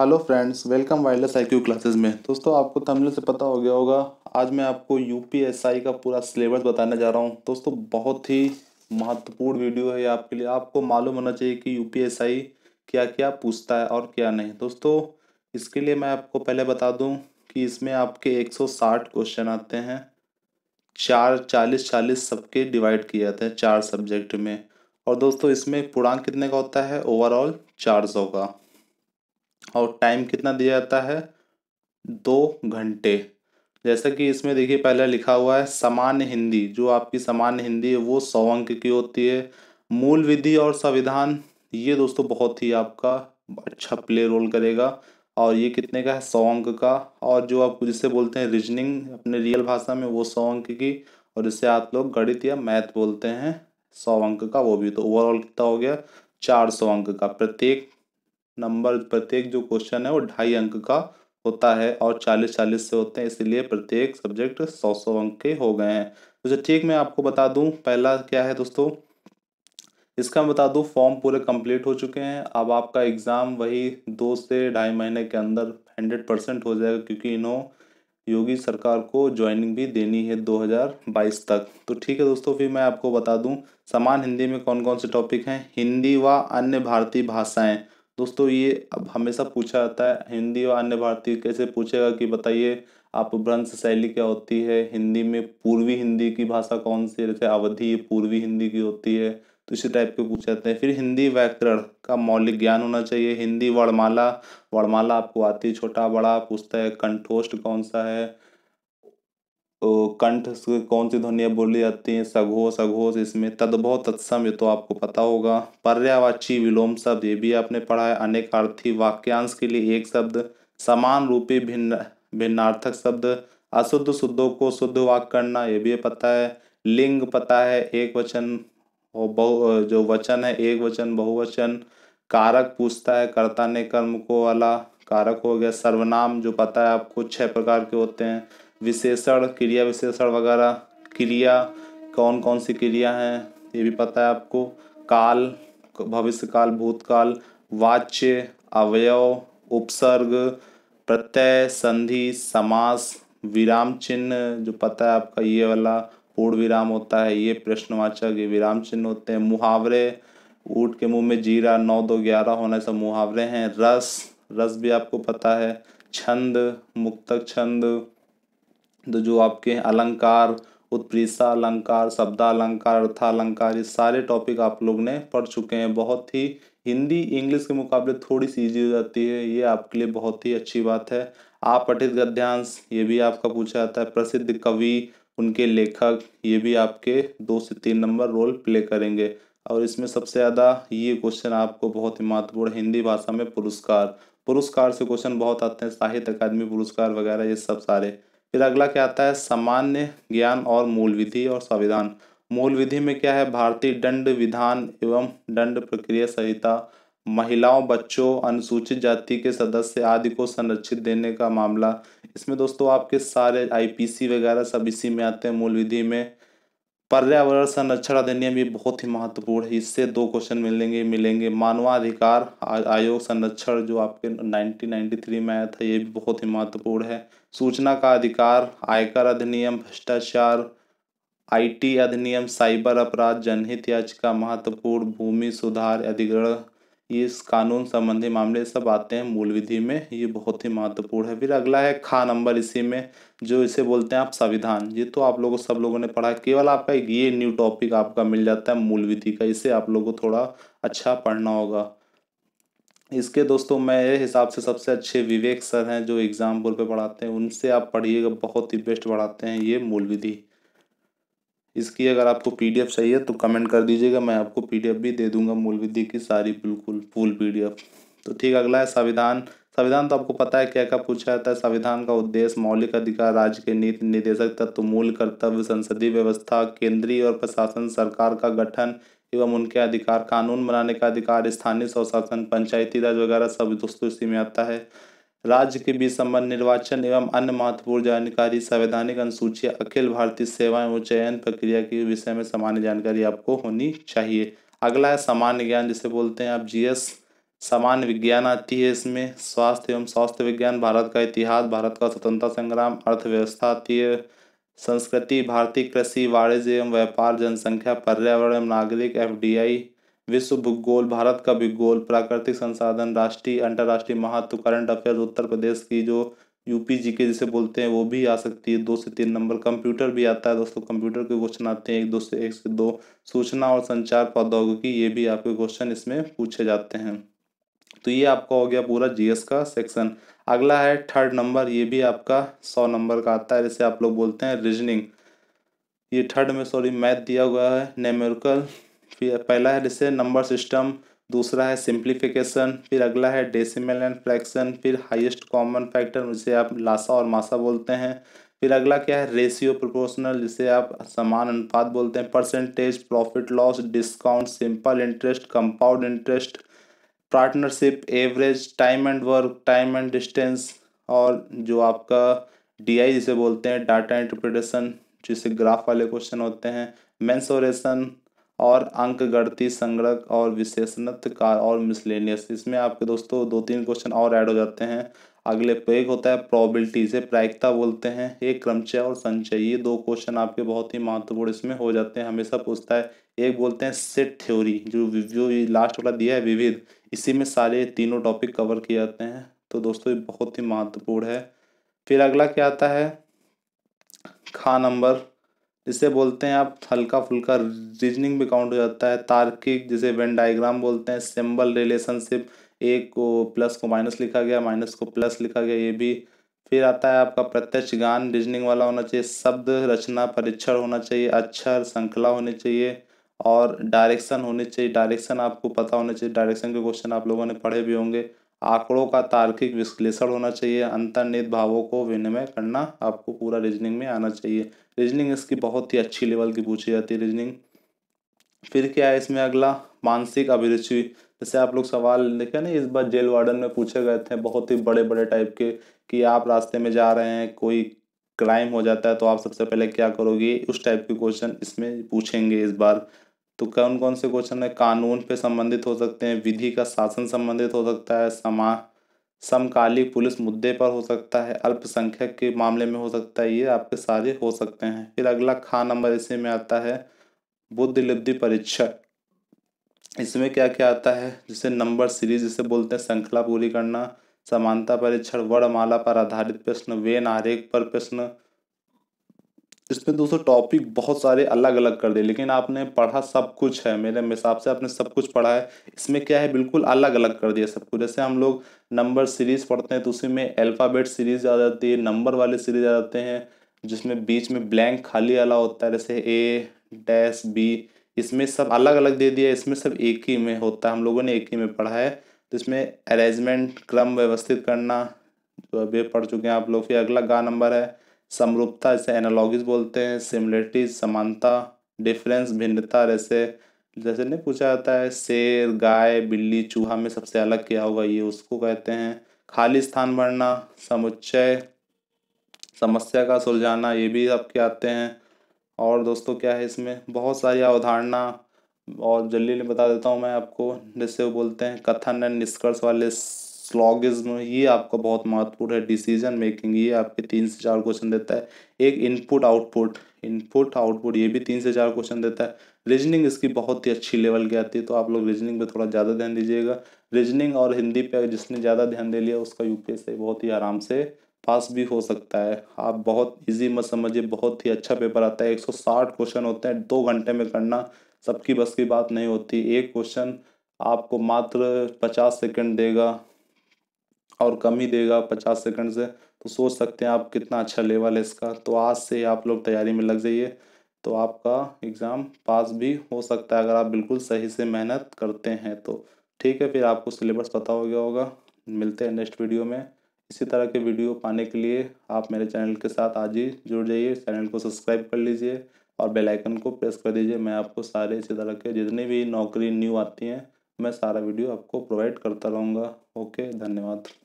hello friends welcome wireless IQ classes में दोस्तों आपको तमिल से पता हो गया होगा आज मैं आपको यूपीएसआई का पूरा सिलेबस बताने जा रहा हूँ दोस्तों बहुत ही महत्वपूर्ण वीडियो है आपके लिए आपको मालूम होना चाहिए कि यूपीएसआई क्या क्या पूछता है और क्या नहीं दोस्तों इसके लिए मैं आपको पहले बता दूँ कि इसमें आपके साठ क्वेश्चन आते हैं चार चालीस चालीस सबके डिवाइड किए जाते हैं चार सब्जेक्ट में और दोस्तों इसमें पूर्णांक कितने का होता है ओवरऑल चार सौ का और टाइम कितना दिया जाता है दो घंटे जैसा कि इसमें देखिए पहले लिखा हुआ है सामान्य हिंदी जो आपकी सामान्य हिंदी है वो सौ अंक की होती है मूल विधि और संविधान ये दोस्तों बहुत ही आपका अच्छा प्ले रोल करेगा और ये कितने का है सौ अंक का और जो आप जिसे बोलते हैं रीजनिंग अपने रियल भाषा में वो सौ अंक की और इसे आप लोग गणित या मैथ बोलते हैं सौ अंक का वो भी तो ओवरऑल कितना हो गया चार सौ अंक का प्रत्येक नंबर प्रत्येक जो क्वेश्चन है वो ढाई अंक का होता है और चालीस चालीस से होते हैं इसलिए प्रत्येक सब्जेक्ट सौ सौ अंक के हो गए हैं तो ठीक मैं आपको बता दूं पहला क्या है दोस्तों इसका मैं बता दूं फॉर्म पूरे कंप्लीट हो चुके हैं अब आपका एग्ज़ाम वही दो से ढाई महीने के अंदर हंड्रेड परसेंट हो जाएगा क्योंकि इन्हों योगी सरकार को ज्वाइनिंग भी देनी है 2022 तक तो ठीक है दोस्तों फिर मैं आपको बता दूँ समान हिंदी में कौन कौन से टॉपिक हैं हिंदी व अन्य भारतीय भाषाएं दोस्तों ये अब हमेशा पूछा जाता है हिंदी और अन्य भारतीय कैसे पूछेगा कि बताइए आप भ्रंश शैली क्या होती है हिंदी में पूर्वी हिंदी की भाषा कौन सी जैसे अवधि पूर्वी हिंदी की होती है तो इसी टाइप के पूछे जाते हैं फिर हिंदी व्याकरण का मौलिक ज्ञान होना चाहिए हिंदी वर्णमाला वर्णमाला आपको आती है छोटा बड़ा पूछता है कंठोस्ट कौन सा है तो कंठ कौन सी ध्वनियाँ बोली जाती हैं सघोष अघोष इसमें तद्भव तत्सम ये तो आपको पता होगा पर्यावाची विलोम शब्द ये भी आपने पढ़ा है अनेक अर्थी वाक्यांश के लिए एक शब्द समान रूपी भिन्न भिन्नार्थक शब्द अशुद्ध शुद्धों को शुद्ध वाक करना ये भी पता है लिंग पता है एक वचन और बहु जो वचन है एक वचन बहुवचन कारक पूछता है कर्ता ने कर्म को वाला कारक हो गया सर्वनाम जो पता है आपको छह प्रकार के होते हैं विशेषण क्रिया विशेषण वगैरह क्रिया कौन कौन सी क्रिया हैं ये भी पता है आपको काल भविष्यकाल भूतकाल वाच्य अवयव उपसर्ग प्रत्यय संधि समास विराम चिन्ह जो पता है आपका ये वाला पूर्ण विराम होता है ये प्रश्नवाचक ये विराम चिन्ह होते हैं मुहावरे ऊट के मुंह में जीरा नौ दो ग्यारह होना सब मुहावरे हैं रस रस भी आपको पता है छंद मुक्तक छंद तो जो आपके अलंकार उत्प्रेषा अलंकार शब्दालंकार अर्थालंकार ये सारे टॉपिक आप लोग ने पढ़ चुके हैं बहुत ही हिंदी इंग्लिश के मुकाबले थोड़ी सी ईजी हो जाती है ये आपके लिए बहुत ही अच्छी बात है आप पठित गद्यांश ये भी आपका पूछा जाता है प्रसिद्ध कवि उनके लेखक ये भी आपके दो से तीन नंबर रोल प्ले करेंगे और इसमें सबसे ज़्यादा ये क्वेश्चन आपको बहुत ही महत्वपूर्ण हिंदी भाषा में पुरस्कार पुरस्कार से क्वेश्चन बहुत आते हैं साहित्य अकादमी पुरस्कार वगैरह ये सब सारे फिर अगला क्या आता है सामान्य ज्ञान और मूल विधि और संविधान मूल विधि में क्या है भारतीय दंड विधान एवं दंड प्रक्रिया संहिता महिलाओं बच्चों अनुसूचित जाति के सदस्य आदि को संरक्षित देने का मामला इसमें दोस्तों आपके सारे आईपीसी वगैरह सब इसी में आते हैं मूल विधि में पर्यावरण संरक्षण अधिनियम भी बहुत ही महत्वपूर्ण है इससे दो क्वेश्चन मिलेंगे मिलेंगे मानवाधिकार आयोग संरक्षण जो आपके 1993 में आया था ये भी बहुत ही महत्वपूर्ण है सूचना का अधिकार आयकर अधिनियम भ्रष्टाचार आईटी अधिनियम साइबर अपराध जनहित याचिका महत्वपूर्ण भूमि सुधार अधिग्रहण इस कानून संबंधी मामले सब आते हैं मूल विधि में ये बहुत ही महत्वपूर्ण है फिर अगला है खा नंबर इसी में जो इसे बोलते हैं आप संविधान ये तो आप लोगों सब लोगों ने पढ़ा केवल आपका ये न्यू टॉपिक आपका मिल जाता है मूल विधि का इसे आप लोगों को थोड़ा अच्छा पढ़ना होगा इसके दोस्तों मेरे हिसाब से सबसे अच्छे विवेक सर हैं जो एग्जाम्पल पर पढ़ाते हैं उनसे आप पढ़िएगा बहुत ही बेस्ट पढ़ाते हैं ये मूल विधि इसकी अगर आपको पीडीएफ चाहिए तो कमेंट कर दीजिएगा मैं आपको पीडीएफ भी दे दूंगा मूल विधि की सारी बिल्कुल फुल पीडीएफ तो ठीक अगला है संविधान संविधान तो आपको पता है क्या क्या पूछा जाता है संविधान का उद्देश्य मौलिक अधिकार राज्य के नीति निर्देशक तत्व मूल कर्तव्य संसदीय व्यवस्था केंद्रीय और प्रशासन सरकार का गठन एवं उनके अधिकार कानून बनाने का अधिकार स्थानीय स्वशासन पंचायती राज वगैरह सब दोस्तों इसी में आता है राज्य के बीच संबंध निर्वाचन एवं अन्य महत्वपूर्ण जानकारी संवैधानिक अनुसूची अखिल भारतीय सेवाएं और चयन प्रक्रिया के विषय में सामान्य जानकारी आपको होनी चाहिए अगला है सामान्य ज्ञान जिसे बोलते हैं आप जीएस सामान्य विज्ञान आती है इसमें स्वास्थ्य एवं स्वास्थ्य विज्ञान भारत का इतिहास भारत का स्वतंत्रता संग्राम अर्थव्यवस्था आती है संस्कृति भारतीय कृषि वाणिज्य एवं व्यापार जनसंख्या पर्यावरण एवं नागरिक एफ विश्व भूगोल भारत का भूगोल प्राकृतिक संसाधन राष्ट्रीय अंतर्राष्ट्रीय महत्व करंट अफेयर उत्तर प्रदेश की जो यूपी जी के जिसे बोलते हैं वो भी आ सकती है दो से तीन नंबर कंप्यूटर भी आता है दोस्तों कंप्यूटर के क्वेश्चन आते हैं एक दो से एक से दो सूचना और संचार प्रौद्योगिकी ये भी आपके क्वेश्चन इसमें पूछे जाते हैं तो ये आपका हो गया पूरा जीएस का सेक्शन अगला है थर्ड नंबर ये भी आपका सौ नंबर का आता है जिसे आप लोग बोलते हैं रीजनिंग ये थर्ड में सॉरी मैथ दिया हुआ है नेमेरिकल फिर पहला है जैसे नंबर सिस्टम दूसरा है सिंप्लीफिकेशन फिर अगला है डेसिमल एंड फ्रैक्शन फिर हाईएस्ट कॉमन फैक्टर जिसे आप लासा और मासा बोलते हैं फिर अगला क्या है रेशियो प्रोपोर्शनल जिसे आप समान अनुपात बोलते हैं percentage profit loss discount simple interest compound interest partnership average time and work time and distance और जो आपका डी आई जिसे बोलते हैं डाटा इंटरप्रिटेशन जिसे ग्राफ वाले क्वेश्चन होते हैं मेन्सोरेशन और अंक गणितीय संगणक और विशेषणत्कार और मिसलेनियस इसमें आपके दोस्तों दो तीन क्वेश्चन और ऐड हो जाते हैं अगले पे एक होता है प्रॉबिलिटी से प्रायिकता बोलते हैं एक क्रमचय और संचय ये दो क्वेश्चन आपके बहुत ही महत्वपूर्ण इसमें हो जाते हैं हमेशा पूछता है एक बोलते हैं सेट थ्योरी जो जो लास्ट वाला दिया है विविध इसी में सारे तीनों टॉपिक कवर किए जाते हैं तो दोस्तों ये बहुत ही महत्वपूर्ण है फिर अगला क्या आता है खा नंबर जिसे बोलते हैं आप हल्का फुल्का रीजनिंग भी काउंट हो जाता है तार्किक जिसे वेन डायग्राम बोलते हैं सिंबल रिलेशनशिप एक को प्लस को माइनस लिखा गया माइनस को प्लस लिखा गया ये भी फिर आता है आपका प्रत्यक्ष गान रीजनिंग वाला होना चाहिए शब्द रचना परीक्षण होना चाहिए अक्षर श्रृंखला होनी चाहिए और डायरेक्शन होनी चाहिए डायरेक्शन आपको पता होना चाहिए डायरेक्शन के क्वेश्चन आप लोगों ने पढ़े भी होंगे आंकड़ों का तार्किक विश्लेषण होना चाहिए अंतर्निहित भावों को विनिमय करना आपको पूरा रीजनिंग में आना चाहिए रीजनिंग इसकी बहुत ही अच्छी लेवल की पूछी जाती है रीजनिंग फिर क्या है इसमें अगला मानसिक अभिरुचि जैसे आप लोग सवाल देखे ना इस बार जेल वार्डन में पूछे गए थे बहुत ही बड़े बड़े टाइप के कि आप रास्ते में जा रहे हैं कोई क्राइम हो जाता है तो आप सबसे पहले क्या करोगे उस टाइप के क्वेश्चन इसमें पूछेंगे इस बार तो कौन कौन से क्वेश्चन है कानून पे संबंधित हो सकते हैं विधि का शासन संबंधित हो सकता है समाज समकाली पुलिस मुद्दे पर हो सकता है अल्पसंख्यक के मामले में हो सकता है ये आपके सारे हो सकते हैं फिर अगला खा नंबर इसी में आता है बुद्ध लिब्धि परीक्षण इसमें क्या क्या आता है जिसे नंबर सीरीज जिसे बोलते हैं श्रृंखला पूरी करना समानता परीक्षण वर्णमाला पर आधारित प्रश्न वेन आरेख पर प्रश्न इसमें दोस्तों टॉपिक बहुत सारे अलग अलग कर दिए लेकिन आपने पढ़ा सब कुछ है मेरे हिसाब से आपने सब कुछ पढ़ा है इसमें क्या है बिल्कुल अलग अलग कर दिया सब कुछ जैसे हम लोग नंबर सीरीज पढ़ते हैं तो उसी में अल्फ़ाबेट सीरीज आ जाती है नंबर वाले सीरीज आ जाते हैं जिसमें बीच में ब्लैंक खाली वाला होता है जैसे ए डैश बी इसमें सब अलग अलग दे दिया इसमें सब एक ही में होता है हम लोगों ने एक ही में पढ़ा है तो इसमें अरेंजमेंट क्रम व्यवस्थित करना तो अभी पढ़ चुके हैं आप लोग फिर अगला गा नंबर है समरूपता इसे एनालॉगीज बोलते हैं सिमिलरिटीज समानता डिफरेंस भिन्नता जैसे जैसे नहीं पूछा जाता है शेर गाय बिल्ली चूहा में सबसे अलग क्या होगा ये उसको कहते हैं खाली स्थान भरना समुच्चय समस्या का सुलझाना ये भी आपके आते हैं और दोस्तों क्या है इसमें बहुत सारी अवधारणा और जल्दी बता देता हूँ मैं आपको जैसे वो बोलते हैं कथन एंड निष्कर्ष वाले स्लॉगिज्म ये आपका बहुत महत्वपूर्ण है डिसीजन मेकिंग ये आपके तीन से चार क्वेश्चन देता है एक इनपुट आउटपुट इनपुट आउटपुट ये भी तीन से चार क्वेश्चन देता है रीजनिंग इसकी बहुत ही अच्छी लेवल की आती है तो आप लोग रीजनिंग पे थोड़ा ज़्यादा ध्यान दीजिएगा रीजनिंग और हिंदी पे जिसने ज़्यादा ध्यान दे लिया उसका यूपीएससी बहुत ही आराम से पास भी हो सकता है आप बहुत ईजी मत समझिए बहुत ही अच्छा पेपर आता है एक क्वेश्चन होते हैं दो घंटे में करना सबकी बस की बात नहीं होती एक क्वेश्चन आपको मात्र पचास सेकंड देगा और कम ही देगा पचास सेकंड से तो सोच सकते हैं आप कितना अच्छा लेवल है इसका तो आज से आप लोग तैयारी में लग जाइए तो आपका एग्ज़ाम पास भी हो सकता है अगर आप बिल्कुल सही से मेहनत करते हैं तो ठीक है फिर आपको सिलेबस पता हो गया होगा मिलते हैं नेक्स्ट वीडियो में इसी तरह के वीडियो पाने के लिए आप मेरे चैनल के साथ आज ही जुड़ जाइए चैनल को सब्सक्राइब कर लीजिए और बेल आइकन को प्रेस कर दीजिए मैं आपको सारे इसी तरह के जितनी भी नौकरी न्यू आती हैं मैं सारा वीडियो आपको प्रोवाइड करता रहूँगा ओके धन्यवाद